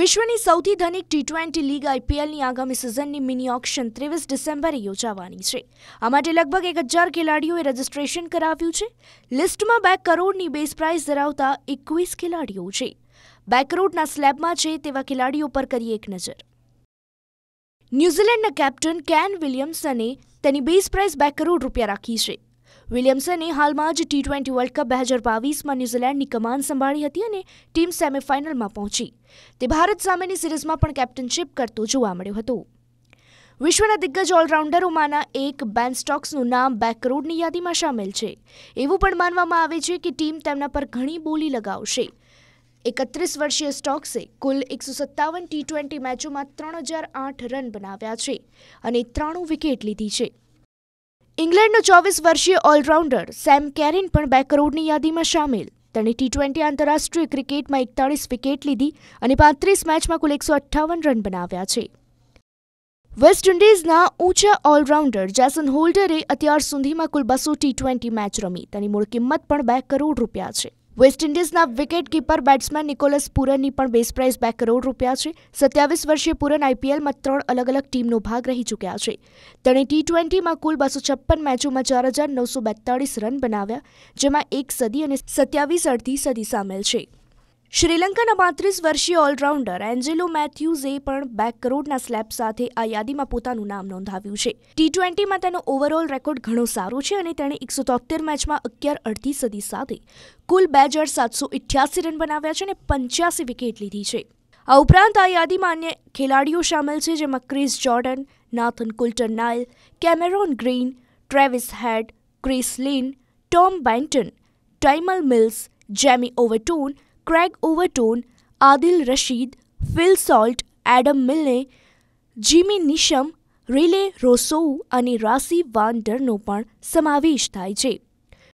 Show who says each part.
Speaker 1: વિશ્વની સૌથી ધનિક ટી ટ્વેન્ટી લીગ આઈપીએલની આગામી સિઝનની મિની ઓક્શન ત્રેવીસ ડિસેમ્બરે યોજાવાની છે આ માટે લગભગ એક હજાર ખેલાડીઓએ રજીસ્ટ્રેશન કરાવ્યું છે લિસ્ટમાં બે કરોડની બેઝ પ્રાઇઝ ધરાવતા એકવીસ ખેલાડીઓ છે બે કરોડના સ્લેબમાં છે તેવા ખેલાડીઓ પર કરીએ એક નજર ન્યૂઝીલેન્ડના કેપ્ટન કેન વિલિયમ્સને તેની બેઝ પ્રાઇઝ બે કરોડ રૂપિયા રાખી છે વિલિયમ્સને હાલમાં જ ટી ટ્વેન્ટી વર્લ્ડ કપ બે હજાર બાવીસમાં ન્યૂઝીલેન્ડની કમાન સંભાળી હતી અને ટીમ સેમીફાઇનલમાં પહોંચી તે ભારત સામેની સિરીઝમાં પણ કેપ્ટનશીપ કરતો જોવા મળ્યું હતું વિશ્વના દિગ્ગજ ઓલરાઉન્ડરોમાંના એક બેન સ્ટોક્સનું નામ બેકરોડની યાદીમાં સામેલ છે એવું પણ માનવામાં આવે છે કે ટીમ તેમના પર ઘણી બોલી લગાવશે એકત્રીસ વર્ષીય સ્ટોક્સે કુલ એકસો સત્તાવન ટી ટ્વેન્ટી મેચોમાં ત્રણ હજાર આઠ રન બનાવ્યા છે અને ત્રાણું વિકેટ લીધી છે ઇંગ્લેન્ડનો ચોવીસ વર્ષીય ઓલરાઉન્ડર સેમ કેરિન પણ બે કરોડની યાદીમાં સામેલ તેણે ટી ટ્વેન્ટી આંતરરાષ્ટ્રીય ક્રિકેટમાં એકતાળીસ વિકેટ લીધી અને પાંત્રીસ મેચમાં કુલ એકસો અઠ્ઠાવન રન બનાવ્યા છે વેસ્ટ ઇન્ડિઝના ઊંચા ઓલરાઉન્ડર જેસન હોલ્ડરે અત્યાર સુધીમાં કુલ બસો ટી ટ્વેન્ટી મેચ રમી તેની મૂળ કિંમત પણ બે કરોડ રૂપિયા છે વેસ્ટ ઇન્ડિઝના વિકેટ કીપર બેટ્સમેન નિકોલસ પૂરનની પણ બેઝ પ્રાઇસ બે કરોડ રૂપિયા છે સત્યાવીસ વર્ષીય પૂરન આઈપીએલમાં ત્રણ અલગ અલગ ટીમનો ભાગ રહી ચૂક્યા છે તેણે ટી ટ્વેન્ટીમાં કુલ બસો છપ્પન મેચોમાં ચાર હજાર નવસો બેતાળીસ રન બનાવ્યા જેમાં એક સદી અને સત્યાવીસ અડધી સદી સામેલ છે શ્રીલંકાના પાંત્રીસ વર્ષીય ઓલરાઉન્ડર એન્જેલો મેથ્યુઝે પણ બે કરોડના સ્લેબ સાથે આ યાદીમાં પોતાનું નામ નોંધાવ્યું છે ટી ટ્વેન્ટીમાં તેનો ઓવરઓલ રેકોર્ડ ઘણો સારો છે અને તેણે એકસો તોતેર મેચમાં અગિયાર અડધી સદી સાથે કુલ બે હજાર સાતસો ઇઠ્યાસી રન બનાવ્યા છે અને પંચ્યાસી વિકેટ લીધી છે આ ઉપરાંત આ યાદીમાં અન્ય ખેલાડીઓ સામેલ છે જેમાં Chris Jordan Nathan Coulter Nile Cameron Green Travis Head Chris Lynn Tom Banton Tymal Mills Jamie Overton Craig Overton, Adil Rashid, Phil Salt, Adam Milne, Jimmy Neesham Rilee Rossouw અને રાસી વાન ડરનો પણ સમાવેશ થાય છે